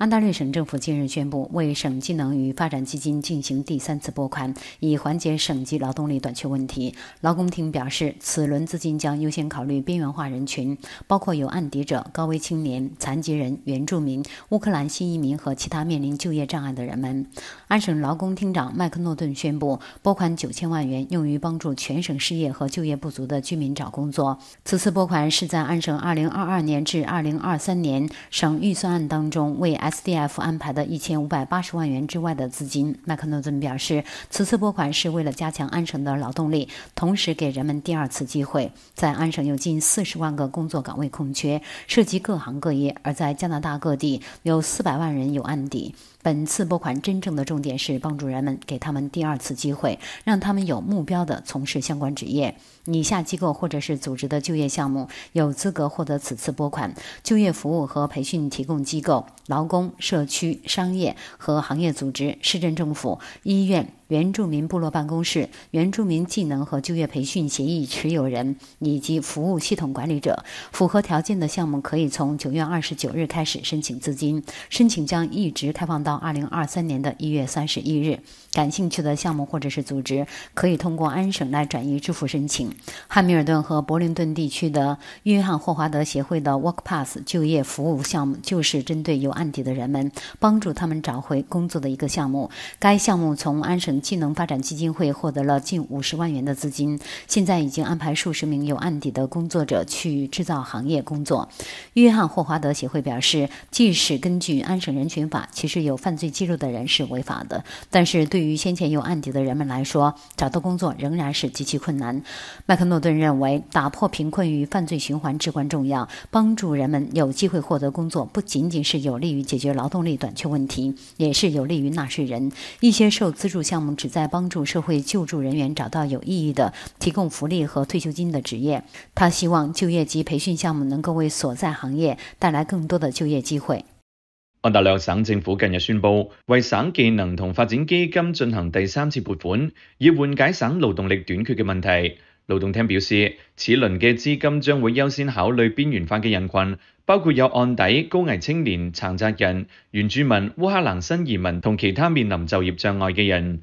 安大略省政府近日宣布，为省技能与发展基金进行第三次拨款，以缓解省级劳动力短缺问题。劳工厅表示，此轮资金将优先考虑边缘化人群，包括有案底者、高危青年、残疾人、原住民、乌克兰新移民和其他面临就业障碍的人们。安省劳工厅长麦克诺顿宣布，拨款九千万元，用于帮助全省失业和就业不足的居民找工作。此次拨款是在安省2022年至2023年省预算案当中为 SDF 安排的一千五百八十万元之外的资金，麦克诺顿表示，此次拨款是为了加强安省的劳动力，同时给人们第二次机会。在安省有近四十万个工作岗位空缺，涉及各行各业；而在加拿大各地有四百万人有案底。本次拨款真正的重点是帮助人们给他们第二次机会，让他们有目标地从事相关职业。以下机构或者是组织的就业项目有资格获得此次拨款：就业服务和培训提供机构、劳工。社区、商业和行业组织、市政府、医院。原住民部落办公室、原住民技能和就业培训协议持有人以及服务系统管理者，符合条件的项目可以从九月二十九日开始申请资金，申请将一直开放到二零二三年的一月三十一日。感兴趣的项目或者是组织可以通过安省来转移支付申请。汉密尔顿和柏林顿地区的约翰霍华德协会的 WorkPass 就业服务项目，就是针对有案底的人们，帮助他们找回工作的一个项目。该项目从安省。技能发展基金会获得了近五十万元的资金，现在已经安排数十名有案底的工作者去制造行业工作。约翰霍华德协会表示，即使根据安省人权法，其实有犯罪记录的人是违法的，但是对于先前有案底的人们来说，找到工作仍然是极其困难。麦克诺顿认为，打破贫困与犯罪循环至关重要，帮助人们有机会获得工作，不仅仅是有利于解决劳动力短缺问题，也是有利于纳税人。一些受资助项目。旨在帮助社会救助人员找到有意义的提供福利和退休金的职业。他希望就业及培训项目能够为所在行业带来更多的就业机会。安大略省政府近日宣布为省技能同发展基金进行第三次拨款，以缓解省劳动力短缺嘅问题。劳动厅表示，此轮嘅资金将会优先考虑边缘化嘅人群，包括有案底、高危青年、残疾人、原住民、乌克兰新移民同其他面临就业障碍嘅人。